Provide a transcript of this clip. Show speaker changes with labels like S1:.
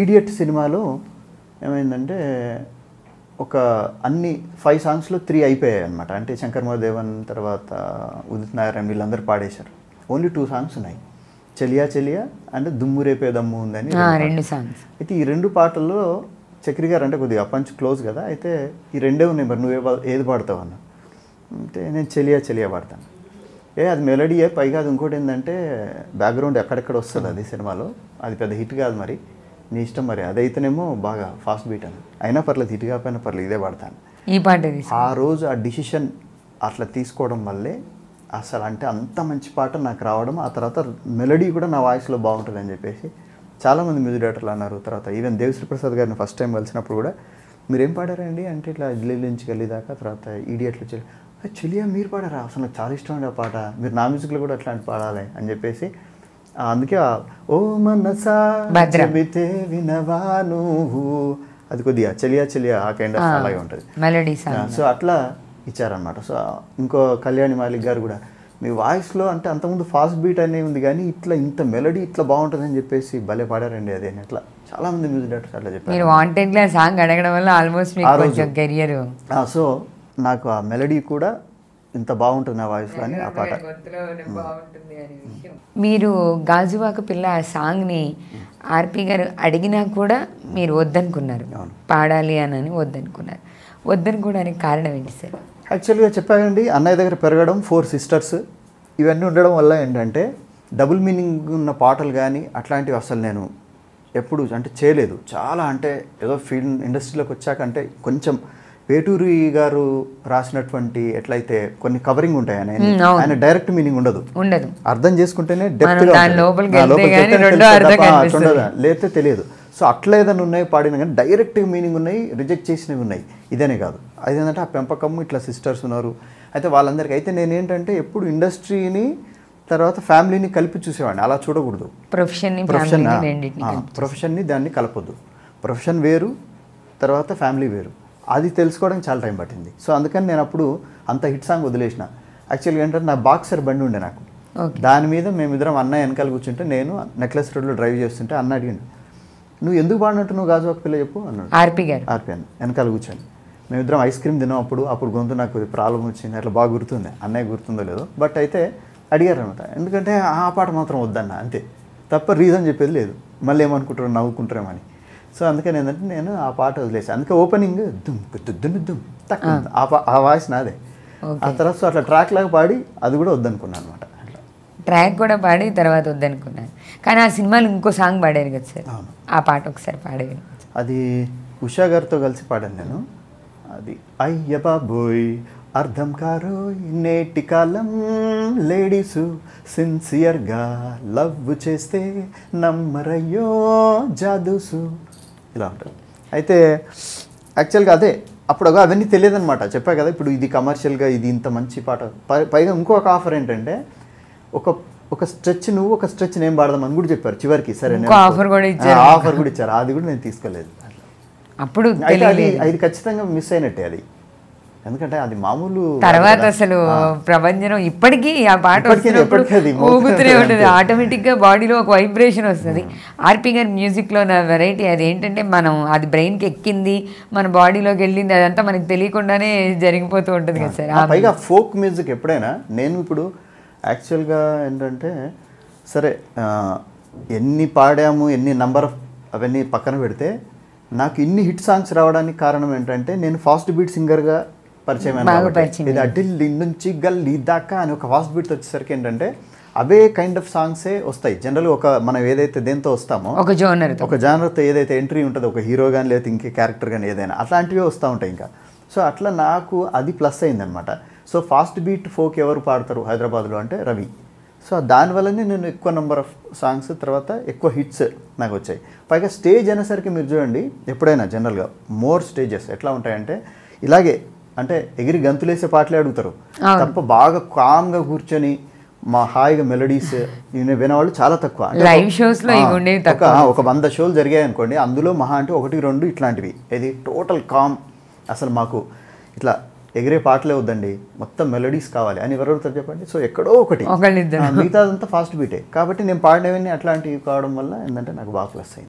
S1: idiot సినిమాలో ఏమైందంటే ఒక అన్ని
S2: ఫైవ్ సాంగ్స్లో త్రీ అయిపోయాయి అనమాట అంటే శంకర్ మహాదేవన్ తర్వాత ఉదిత్ నారాయణ వీళ్ళందరూ పాడేశారు ఓన్లీ టూ సాంగ్స్ ఉన్నాయి చెలియా చెలియా అంటే దుమ్ము రేపే దమ్ము ఉందని రెండు సాంగ్స్ అయితే ఈ రెండు పాటల్లో చక్రి గారు అంటే కొద్దిగా పంచ్ క్లోజ్ కదా అయితే ఈ రెండే ఉన్నాయి మరి నువ్వే ఏది పాడతావు అన్న అంటే నేను చెలియా చెలియా పాడతాను ఏ అది మెలడీయే పైగా అది ఇంకోటి ఏంటంటే బ్యాక్గ్రౌండ్ ఎక్కడెక్కడ వస్తుంది అది సినిమాలో అది పెద్ద హిట్ కాదు మరి నీ ఇష్టం మరి అదైతేనేమో బాగా ఫాస్ట్ బీట్ అని అయినా పర్లేదు ఇటు కాకపోయినా పర్లేదు ఇదే పడతాను ఈ పాట ఆ రోజు ఆ డిసిషన్ అట్లా తీసుకోవడం వల్లే అసలు అంటే అంత మంచి పాట నాకు రావడం ఆ తర్వాత మెలడీ కూడా నా వాయిస్లో బాగుంటుంది అని చెప్పేసి చాలామంది మ్యూజిక్ డైరెక్టర్లు అన్నారు తర్వాత ఈవెన్ దేవశ్రీ ప్రసాద్ గారిని ఫస్ట్ టైం కలిసినప్పుడు కూడా మీరు ఏం పాడారండి అంటే ఇట్లా ఇల్లు నుంచి వెళ్ళేదాకా తర్వాత ఈడియట్లు చెల్లి చెలియా మీరు పాడారా అసలు నాకు చాలా ఇష్టం ఆ పాట మీరు నా మ్యూజిక్లో కూడా అట్లాంటి పాడాలి అని చెప్పేసి అందుకే ఓ మనసా వినవా నువ్వు అది కొద్దిగా చెలియా చెలియా ఆ కైండ్ ఆఫ్ అలాగే ఉంటుంది మెలడీ సో అట్లా ఇచ్చారనమాట సో ఇంకో కళ్యాణి మాలిక్ గారు కూడా మీ వాయిస్లో అంటే అంతకుముందు ఫాస్ట్ బీట్ అనేది ఉంది కానీ ఇట్లా ఇంత మెలడీ ఇట్లా బాగుంటుందని చెప్పేసి భలే పాడారండి అదే అట్లా చాలా మంది మ్యూజిక్ డైరెక్టర్స్ అట్లా చెప్పారు
S1: మీరు సాంగ్ అడగడం వల్ల ఆల్మోస్ట్ కెరియర్
S2: సో నాకు ఆ మెలడీ కూడా ఇంత బాగుంటుంది ఆ వాయిస్ అని ఆ పాట మీరు
S1: గాజువాక పిల్ల ఆ సాంగ్ని ఆర్పి గారు అడిగినా కూడా మీరు వద్దనుకున్నారు పాడాలి అని అని వద్దనుకున్నారు వద్దనుకోవడానికి కారణం ఏంటి సార్
S2: యాక్చువల్గా చెప్పాలండి అన్నయ్య దగ్గర పెరగడం ఫోర్ సిస్టర్స్ ఇవన్నీ ఉండడం వల్ల ఏంటంటే డబుల్ మీనింగ్ ఉన్న పాటలు కానీ అట్లాంటివి అసలు నేను ఎప్పుడు అంటే చేయలేదు చాలా అంటే ఏదో ఫీల్డ్ ఇండస్ట్రీలోకి వచ్చాక అంటే కొంచెం పేటూరి గారు రాసినటువంటి ఎట్లయితే కొన్ని కవరింగ్ ఉంటాయి ఆయన డైరెక్ట్ మీనింగ్ ఉండదు ఉండదు అర్థం చేసుకుంటేనే డెప్త్ లేతే తెలియదు సో అట్లా ఏదైనా ఉన్నాయి పాడిన కానీ డైరెక్ట్ మీనింగ్ ఉన్నాయి రిజెక్ట్ చేసినవి ఉన్నాయి ఇదేనే కాదు అదేంటంటే ఆ పెంపకం ఇట్లా సిస్టర్స్ ఉన్నారు అయితే వాళ్ళందరికీ అయితే నేను ఏంటంటే ఎప్పుడు ఇండస్ట్రీని తర్వాత ఫ్యామిలీని కలిపి చూసేవాడిని అలా చూడకూడదు
S1: ప్రొఫెషన్ ప్రొఫెషన్
S2: ప్రొఫెషన్ని దాన్ని కలపొద్దు ప్రొఫెషన్ వేరు తర్వాత ఫ్యామిలీ వేరు అది తెలుసుకోవడానికి చాలా టైం పట్టింది సో అందుకని నేను అప్పుడు అంత హిట్ సాంగ్ వదిలేసిన యాక్చువల్గా ఏంటంటే నా బాక్సర్ బండి ఉండే నాకు దాని మీద మేమిద్దరం అన్న వెనకాల కూర్చుంటే నేను నెక్లెస్ రోడ్లో డ్రైవ్ చేస్తుంటే అన్న అడిగిండు నువ్వు ఎందుకు పాడినట్టు నువ్వు గాజు ఒక పిల్ల చెప్పు అన్నాడు ఆర్పి గారు ఆర్పి అన్న వెనకాల కూర్చోండి మేమిద్దరం ఐస్ క్రీమ్ తినాం అప్పుడు అప్పుడు గొంతు నాకు ప్రాబ్లం వచ్చింది అట్లా బాగా గుర్తుంది అన్నయ్య గుర్తుందో లేదో బట్ అయితే అడిగారు అనమాట ఎందుకంటే ఆ పాట మాత్రం వద్దన్న అంతే తప్ప రీజన్ చెప్పేది లేదు మళ్ళీ ఏమనుకుంటారో నవ్వుకుంటారేమని సో అందుకని ఏంటంటే నేను ఆ పాట వదిలేసాను అందుకే ఓపెనింగ్ దుమ్ దుద్దుని దుమ్ తక్కువ ఆ వాయిస్ నాదే ఆ తర్వాత సో అట్లా ట్రాక్ లాగా పాడి అది కూడా వద్దనుకున్నాను అనమాట
S1: ట్రాక్ కూడా పాడి తర్వాత వద్దనుకున్నాను కానీ ఆ సినిమాలు ఇంకో సాంగ్ పాడాను కదా సార్ ఆ పాట ఒకసారి పాడాను
S2: అది ఉషా గారితో కలిసి పాడాను నేను అది అయ్య బాబోయ్ అర్థం కారోయ్ నేటి కాలం లేడీసు సిన్సియర్గా లవ్ చేస్తే నమ్మరయ్యో జాదుసు ఇలా ఉంటుంది అయితే యాక్చువల్గా అదే అప్పుడు అవన్నీ తెలియదనమాట చెప్పా కదా ఇప్పుడు ఇది కమర్షియల్గా ఇది ఇంత మంచి పాట పైగా ఇంకొక ఆఫర్ ఏంటంటే ఒక ఒక స్ట్రెచ్ నువ్వు ఒక స్ట్రెచ్ నేను అని కూడా చెప్పారు చివరికి సరే ఆఫర్ కూడా ఇచ్చారు ఆఫర్ కూడా ఇచ్చారు అది కూడా నేను తీసుకోలేదు
S1: అప్పుడు అది
S2: ఖచ్చితంగా మిస్ అయినట్టే అది ఎందుకంటే అది మామూలు తర్వాత అసలు
S1: ప్రపంచం ఇప్పటికీ ఆ పాట ఊగుతూనే ఉంటుంది ఆటోమేటిక్గా బాడీలో ఒక వైబ్రేషన్ వస్తుంది ఆర్పీ గారి మ్యూజిక్లో నా వెరైటీ అది ఏంటంటే మనం అది బ్రెయిన్ కి ఎక్కింది మన బాడీలోకి వెళ్ళింది అదంతా మనకి తెలియకుండానే జరిగిపోతూ ఉంటుంది కదా సార్ పైగా
S2: ఫోక్ మ్యూజిక్ ఎప్పుడైనా నేను ఇప్పుడు యాక్చువల్గా ఏంటంటే సరే ఎన్ని పాడాము ఎన్ని నంబర్ ఆఫ్ అవన్నీ పక్కన పెడితే నాకు ఇన్ని హిట్ సాంగ్స్ రావడానికి కారణం ఏంటంటే నేను ఫాస్ట్ బీట్ సింగర్గా పరిచయం ఢిల్లీ నుంచి గల్లీ దాకా అని ఒక ఫాస్ట్ బీట్ వచ్చేసరికి ఏంటంటే అవే కైండ్ ఆఫ్ సాంగ్సే వస్తాయి జనరల్ ఒక మనం ఏదైతే దేంతో వస్తామో ఒక జోనర్ ఒక జానర్తో ఏదైతే ఎంట్రీ ఉంటుందో ఒక హీరో కానీ లేదా ఇంకే క్యారెక్టర్ కానీ ఏదైనా అట్లాంటివే వస్తూ ఉంటాయి ఇంకా సో అట్లా నాకు అది ప్లస్ అయిందనమాట సో ఫాస్ట్ బీట్ ఫోక్ ఎవరు పాడతారు హైదరాబాద్లో అంటే రవి సో దానివల్లనే నేను ఎక్కువ నెంబర్ ఆఫ్ సాంగ్స్ తర్వాత ఎక్కువ హిట్స్ నాకు వచ్చాయి పైగా స్టేజ్ అనేసరికి మీరు చూడండి ఎప్పుడైనా జనరల్గా మోర్ స్టేజెస్ ఎట్లా ఉంటాయంటే ఇలాగే అంటే ఎగిరి గంతులేసే పాటలే అడుగుతారు తప్ప బాగా కామ్ గా కూర్చొని మా హాయిగా మెలడీస్ వినేవాళ్ళు చాలా తక్కువ లైవ్ షోస్ ఒక వంద షోలు జరిగాయి అనుకోండి అందులో మహా అంటే ఒకటి రెండు ఇట్లాంటివి ఇది టోటల్ కామ్ అసలు మాకు ఇట్లా ఎగిరే పాటలే వద్దండి మొత్తం మెలడీస్ కావాలి అని ఎవరు అడుగుతారు చెప్పండి సో ఎక్కడో ఒకటి మిగతాదంతా ఫాస్ట్ బీటే కాబట్టి నేను పాడినవన్నీ అట్లాంటివి కావడం వల్ల ఏంటంటే నాకు బాగా ప్లస్ అయింది